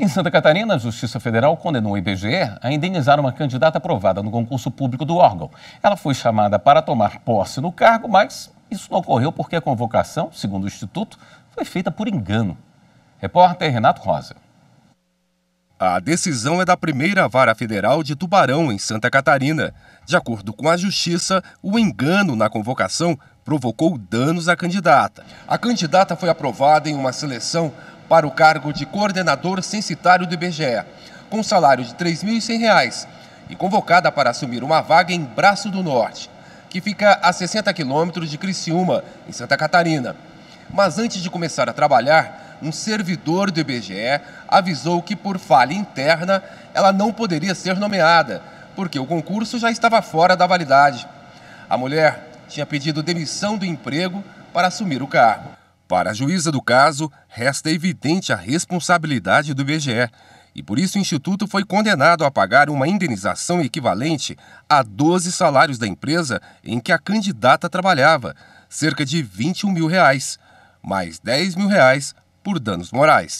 Em Santa Catarina, a Justiça Federal condenou o IBGE a indenizar uma candidata aprovada no concurso público do órgão. Ela foi chamada para tomar posse no cargo, mas isso não ocorreu porque a convocação, segundo o Instituto, foi feita por engano. Repórter Renato Rosa. A decisão é da primeira vara federal de Tubarão, em Santa Catarina. De acordo com a Justiça, o engano na convocação provocou danos à candidata. A candidata foi aprovada em uma seleção para o cargo de coordenador censitário do IBGE, com salário de R$ 3.100, e convocada para assumir uma vaga em Braço do Norte, que fica a 60 quilômetros de Criciúma, em Santa Catarina. Mas antes de começar a trabalhar, um servidor do IBGE avisou que, por falha interna, ela não poderia ser nomeada, porque o concurso já estava fora da validade. A mulher tinha pedido demissão do emprego para assumir o cargo. Para a juíza do caso, resta evidente a responsabilidade do IBGE, e por isso o Instituto foi condenado a pagar uma indenização equivalente a 12 salários da empresa em que a candidata trabalhava, cerca de 21 mil reais, mais 10 mil reais por danos morais.